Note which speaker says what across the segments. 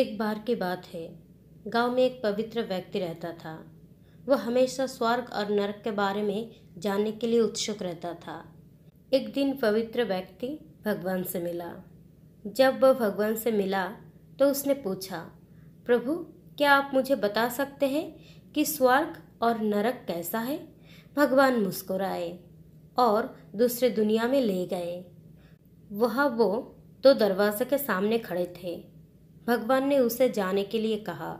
Speaker 1: एक बार की बात है गांव में एक पवित्र व्यक्ति रहता था वह हमेशा स्वर्ग और नरक के बारे में जानने के लिए उत्सुक रहता था एक दिन पवित्र व्यक्ति भगवान से मिला जब वह भगवान से मिला तो उसने पूछा प्रभु क्या आप मुझे बता सकते हैं कि स्वर्ग और नरक कैसा है भगवान मुस्कुराए और दूसरे दुनिया में ले गए वह वो तो दरवाजे के सामने खड़े थे भगवान ने उसे जाने के लिए कहा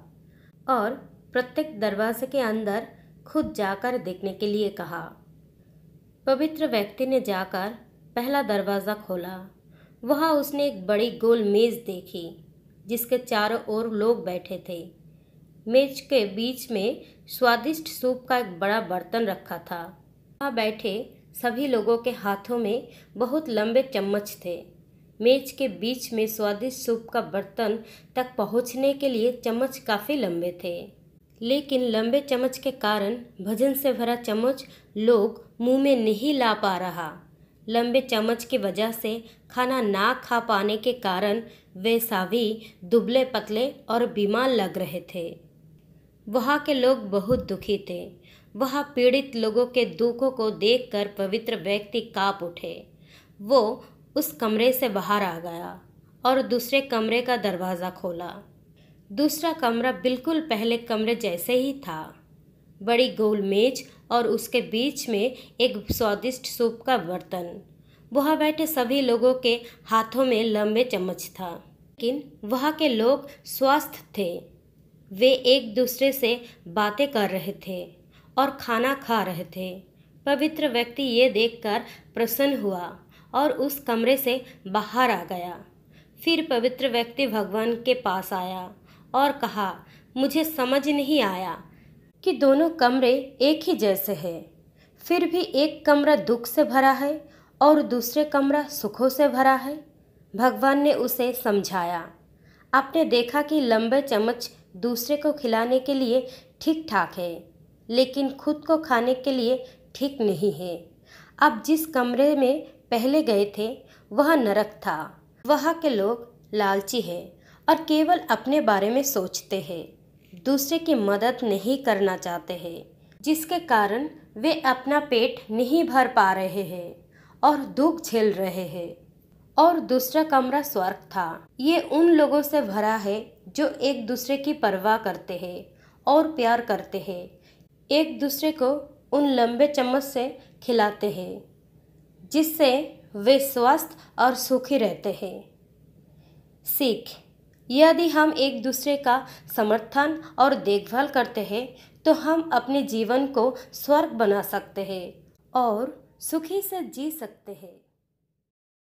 Speaker 1: और प्रत्येक दरवाजे के अंदर खुद जाकर देखने के लिए कहा पवित्र व्यक्ति ने जाकर पहला दरवाज़ा खोला वहाँ उसने एक बड़ी गोल मेज़ देखी जिसके चारों ओर लोग बैठे थे मेज के बीच में स्वादिष्ट सूप का एक बड़ा बर्तन रखा था वहाँ बैठे सभी लोगों के हाथों में बहुत लंबे चम्मच थे मेज के बीच में स्वादिष्ट सूप का बर्तन तक पहुंचने के लिए चम्मच काफ़ी लंबे थे लेकिन लंबे चम्मच के कारण भजन से भरा चम्मच लोग मुंह में नहीं ला पा रहा लंबे चम्मच की वजह से खाना ना खा पाने के कारण वे सावी दुबले पतले और बीमार लग रहे थे वहाँ के लोग बहुत दुखी थे वहाँ पीड़ित लोगों के दुखों को देखकर पवित्र व्यक्ति काप उठे वो उस कमरे से बाहर आ गया और दूसरे कमरे का दरवाज़ा खोला दूसरा कमरा बिल्कुल पहले कमरे जैसे ही था बड़ी गोल मेज और उसके बीच में एक स्वादिष्ट सूप का बर्तन वहाँ बैठे सभी लोगों के हाथों में लंबे चम्मच था लेकिन वहाँ के लोग स्वस्थ थे वे एक दूसरे से बातें कर रहे थे और खाना खा रहे थे पवित्र व्यक्ति ये देखकर प्रसन्न हुआ और उस कमरे से बाहर आ गया फिर पवित्र व्यक्ति भगवान के पास आया और कहा मुझे समझ नहीं आया कि दोनों कमरे एक ही जैसे हैं फिर भी एक कमरा दुख से भरा है और दूसरे कमरा सुखों से भरा है भगवान ने उसे समझाया आपने देखा कि लंबे चम्मच दूसरे को खिलाने के लिए ठीक ठाक है लेकिन खुद को खाने के लिए ठीक नहीं है अब जिस कमरे में पहले गए थे वह नरक था वहाँ के लोग लालची हैं और केवल अपने बारे में सोचते हैं दूसरे की मदद नहीं करना चाहते हैं जिसके कारण वे अपना पेट नहीं भर पा रहे हैं और दुख झेल रहे हैं और दूसरा कमरा स्वर्ग था ये उन लोगों से भरा है जो एक दूसरे की परवाह करते हैं और प्यार करते हैं एक दूसरे को उन लंबे चम्मच से खिलाते हैं जिससे वे स्वस्थ और सुखी रहते हैं सीख यदि हम एक दूसरे का समर्थन और देखभाल करते हैं तो हम अपने जीवन को स्वर्ग बना सकते हैं और सुखी से जी सकते हैं